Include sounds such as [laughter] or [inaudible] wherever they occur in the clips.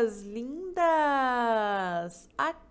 algumas linhas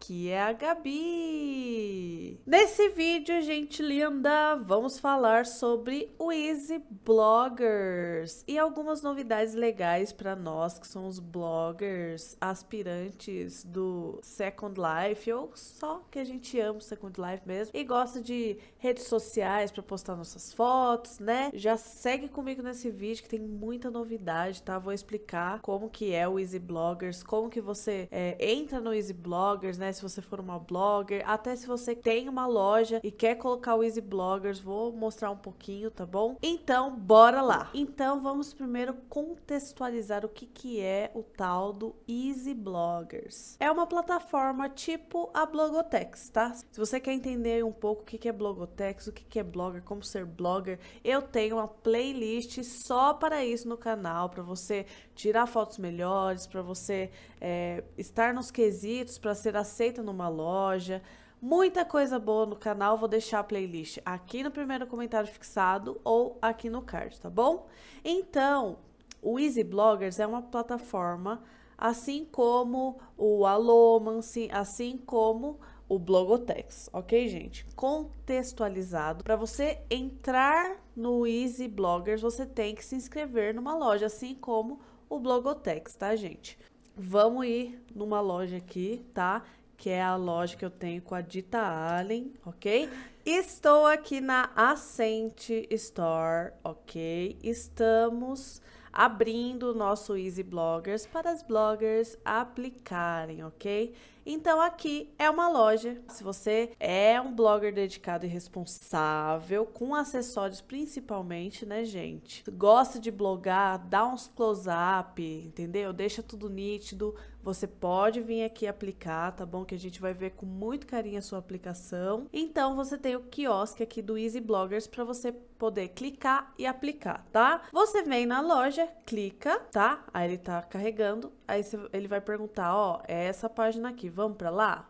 aqui é a Gabi. Nesse vídeo, gente linda, vamos falar sobre o Easy Bloggers e algumas novidades legais para nós que somos bloggers, aspirantes do Second Life ou só que a gente ama o Second Life mesmo e gosta de redes sociais para postar nossas fotos, né? Já segue comigo nesse vídeo que tem muita novidade, tá? Vou explicar como que é o Easy Bloggers, como que você é, entra no Easy Bloggers, né? se você for uma blogger, até se você tem uma loja e quer colocar o Easy Bloggers, vou mostrar um pouquinho, tá bom? Então, bora lá. Então, vamos primeiro contextualizar o que que é o tal do Easy Bloggers. É uma plataforma tipo a Blogotex, tá? Se você quer entender um pouco o que que é Blogotex, o que que é blogger, como ser blogger, eu tenho uma playlist só para isso no canal, para você tirar fotos melhores, para você é, estar nos quesitos para ser aceito receita numa loja. Muita coisa boa no canal, vou deixar a playlist aqui no primeiro comentário fixado ou aqui no card, tá bom? Então, o Easy Bloggers é uma plataforma assim como o Alomance, assim como o Blogotex, ok, gente? Contextualizado. Para você entrar no Easy Bloggers, você tem que se inscrever numa loja, assim como o Blogotex, tá, gente? Vamos ir numa loja aqui, tá? que é a loja que eu tenho com a Dita Allen, ok? Estou aqui na Ascente Store, ok? Estamos abrindo o nosso Easy Bloggers para as bloggers aplicarem, ok? Então aqui é uma loja. Se você é um blogger dedicado e responsável, com acessórios principalmente, né, gente? Gosta de blogar, dá uns close-up, entendeu? Deixa tudo nítido. Você pode vir aqui aplicar, tá bom? Que a gente vai ver com muito carinho a sua aplicação. Então, você tem o quiosque aqui do Easy Bloggers para você poder clicar e aplicar, tá? Você vem na loja, clica, tá? Aí ele tá carregando, aí você, ele vai perguntar, ó, é essa página aqui, vamos para lá?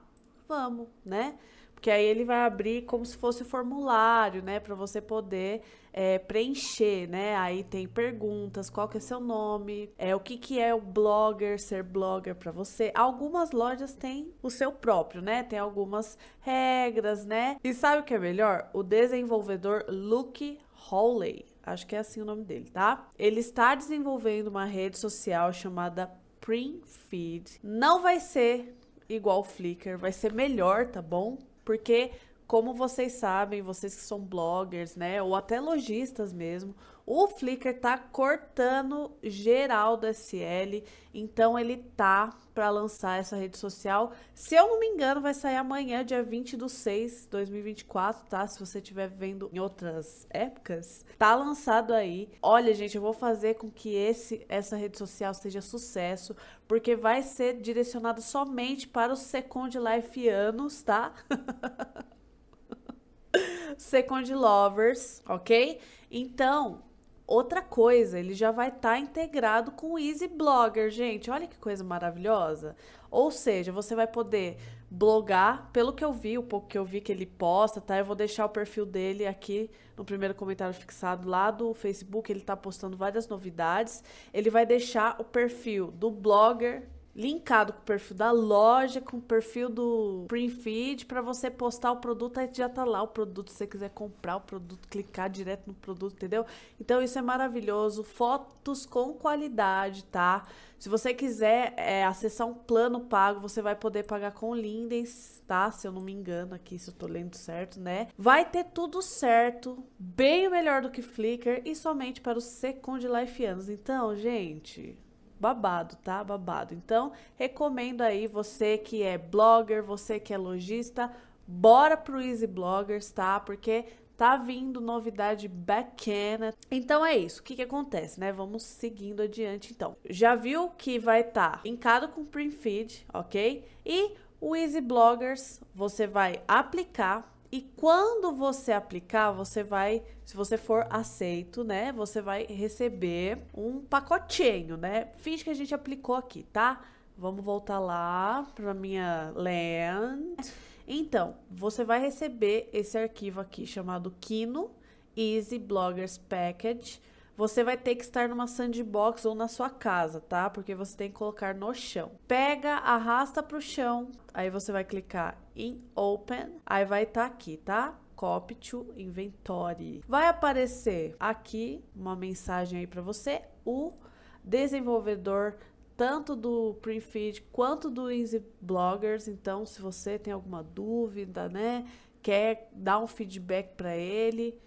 Vamos, né? Porque aí ele vai abrir como se fosse formulário, né? Para você poder é, preencher, né? Aí tem perguntas, qual que é seu nome, é, o que, que é o blogger, ser blogger para você. Algumas lojas têm o seu próprio, né? Tem algumas regras, né? E sabe o que é melhor? O desenvolvedor Luke Hawley, acho que é assim o nome dele, tá? Ele está desenvolvendo uma rede social chamada Print Feed. Não vai ser igual o Flickr, vai ser melhor, tá bom? porque como vocês sabem, vocês que são bloggers, né, ou até lojistas mesmo, o Flickr tá cortando geral do SL, então ele tá para lançar essa rede social. Se eu não me engano, vai sair amanhã, dia 20 do 6 2024, tá? Se você estiver vendo em outras épocas, tá lançado aí. Olha, gente, eu vou fazer com que esse essa rede social seja sucesso, porque vai ser direcionado somente para os Second Life anos, tá? [laughs] Second Lovers, ok? Então, outra coisa, ele já vai estar tá integrado com o Easy Blogger, gente. Olha que coisa maravilhosa. Ou seja, você vai poder blogar, pelo que eu vi, o pouco que eu vi que ele posta, tá? Eu vou deixar o perfil dele aqui no primeiro comentário fixado lá do Facebook, ele tá postando várias novidades. Ele vai deixar o perfil do blogger linkado com o perfil da loja, com o perfil do print feed, para você postar o produto, aí já tá lá o produto, se você quiser comprar o produto, clicar direto no produto, entendeu? Então isso é maravilhoso, fotos com qualidade, tá? Se você quiser é, acessar um plano pago, você vai poder pagar com Lindens, tá? Se eu não me engano aqui, se eu tô lendo certo, né? Vai ter tudo certo, bem melhor do que Flickr e somente para os Second Life anos. Então, gente, babado, tá? Babado. Então, recomendo aí você que é blogger, você que é lojista, bora pro Easy Bloggers, tá? Porque tá vindo novidade bacana. Então é isso. O que que acontece, né? Vamos seguindo adiante então. Já viu que vai estar tá linkado com o Print Feed, OK? E o Easy Bloggers você vai aplicar e quando você aplicar, você vai, se você for aceito, né? Você vai receber um pacotinho, né? Finge que a gente aplicou aqui, tá? Vamos voltar lá para minha land. Então, você vai receber esse arquivo aqui chamado Kino Easy Bloggers Package. Você vai ter que estar numa sandbox ou na sua casa, tá? Porque você tem que colocar no chão. Pega, arrasta para o chão. Aí você vai clicar in open. Aí vai estar tá aqui, tá? Copy to inventory. Vai aparecer aqui uma mensagem aí para você. O desenvolvedor tanto do Printfeed quanto do Easy Bloggers. Então, se você tem alguma dúvida, né, quer dar um feedback para ele,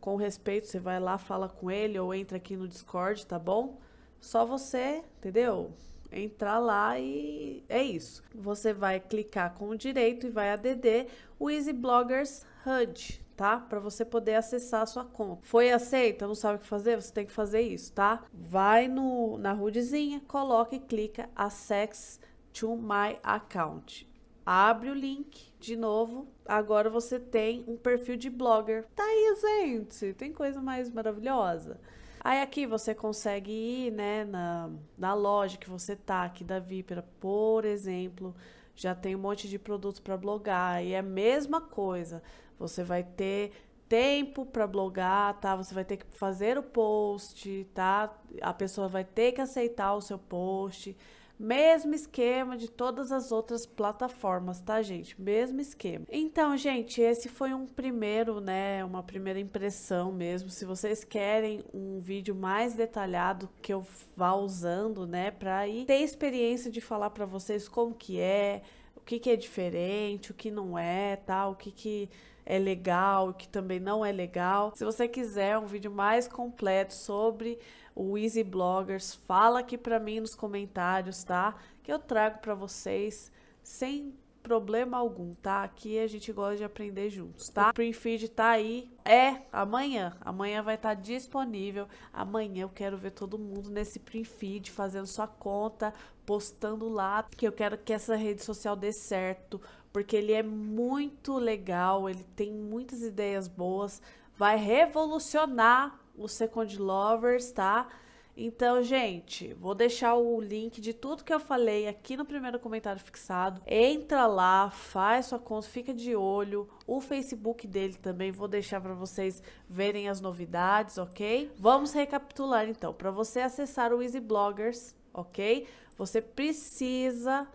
com respeito, você vai lá, fala com ele ou entra aqui no Discord, tá bom? Só você, entendeu? entrar lá e é isso. Você vai clicar com o direito e vai add o Easy Bloggers HUD, tá? Para você poder acessar a sua conta. Foi aceita, não sabe o que fazer? Você tem que fazer isso, tá? Vai no na HUDzinha, coloca e clica Access to My Account. Abre o link de novo. Agora você tem um perfil de blogger. Tá aí, gente. Tem coisa mais maravilhosa. Aí aqui você consegue ir, né, na, na loja que você tá, aqui da Vipera, por exemplo, já tem um monte de produtos para blogar e é a mesma coisa. Você vai ter tempo para blogar, tá? Você vai ter que fazer o post, tá? A pessoa vai ter que aceitar o seu post. Mesmo esquema de todas as outras plataformas, tá, gente? Mesmo esquema. Então, gente, esse foi um primeiro, né? Uma primeira impressão mesmo. Se vocês querem um vídeo mais detalhado que eu vá usando, né? Pra ir ter experiência de falar para vocês como que é, o que que é diferente, o que não é, tal, tá? o que que é legal, o que também não é legal. Se você quiser um vídeo mais completo sobre o Easy Bloggers, fala aqui para mim nos comentários, tá? Que eu trago para vocês sem problema algum, tá? Aqui a gente gosta de aprender juntos, tá? O print feed tá aí. É, amanhã. Amanhã vai estar tá disponível. Amanhã eu quero ver todo mundo nesse print feed fazendo sua conta, postando lá, que eu quero que essa rede social dê certo, porque ele é muito legal, ele tem muitas ideias boas, vai revolucionar o Second Lovers, tá? Então, gente, vou deixar o link de tudo que eu falei aqui no primeiro comentário fixado. Entra lá, faz sua conta, fica de olho. O Facebook dele também vou deixar para vocês verem as novidades, ok? Vamos recapitular então. Para você acessar o Easy Bloggers, ok? Você precisa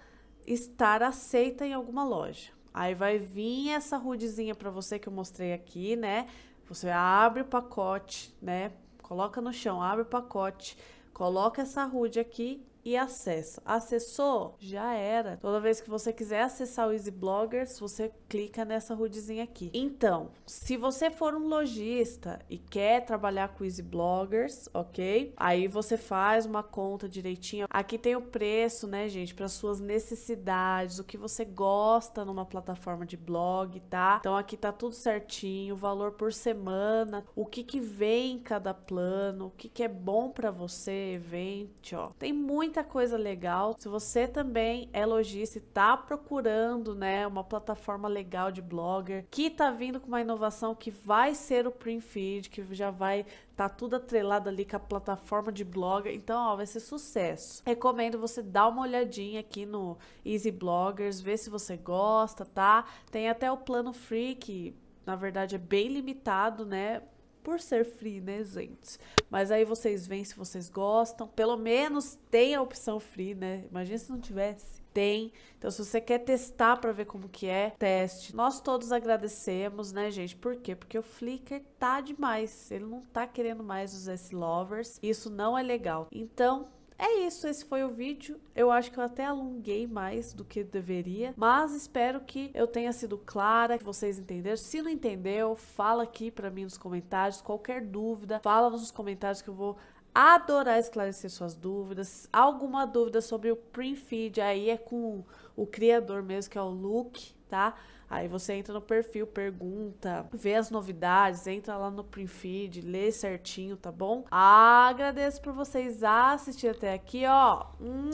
estar aceita em alguma loja. Aí vai vir essa rudezinha para você que eu mostrei aqui, né? Você abre o pacote, né? coloca no chão, abre o pacote, coloca essa rude aqui e acessa. Acessou? Já era. Toda vez que você quiser acessar o Easy Bloggers, você clica nessa rudezinha aqui. Então, se você for um lojista e quer trabalhar com Easy Bloggers, ok? Aí você faz uma conta direitinho. Aqui tem o preço, né, gente, para suas necessidades, o que você gosta numa plataforma de blog, tá? Então aqui tá tudo certinho, o valor por semana, o que que vem em cada plano, o que que é bom para você, evento, ó. Tem muita muita coisa legal. Se você também é lojista e tá procurando, né, uma plataforma legal de blogger, que tá vindo com uma inovação que vai ser o print feed, que já vai tá tudo atrelado ali com a plataforma de blogger. Então, ó, vai ser sucesso. Recomendo você dar uma olhadinha aqui no Easy Bloggers, ver se você gosta, tá? Tem até o plano free que na verdade é bem limitado, né? por ser free, né, gente? Mas aí vocês veem se vocês gostam. Pelo menos tem a opção free, né? Imagina se não tivesse. Tem. Então, se você quer testar para ver como que é, teste. Nós todos agradecemos, né, gente? Por quê? Porque o Flickr tá demais. Ele não tá querendo mais os S-Lovers. Isso não é legal. Então, é isso, esse foi o vídeo. Eu acho que eu até alonguei mais do que deveria, mas espero que eu tenha sido clara, que vocês entenderam. Se não entendeu, fala aqui para mim nos comentários. Qualquer dúvida, fala nos comentários que eu vou adorar esclarecer suas dúvidas. Alguma dúvida sobre o Print Feed aí é com o criador mesmo, que é o Luke tá? Aí você entra no perfil, pergunta, vê as novidades, entra lá no feed lê certinho, tá bom? Agradeço por vocês assistir até aqui, ó. Um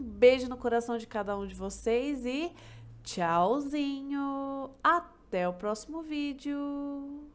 beijo no coração de cada um de vocês e tchauzinho. Até o próximo vídeo.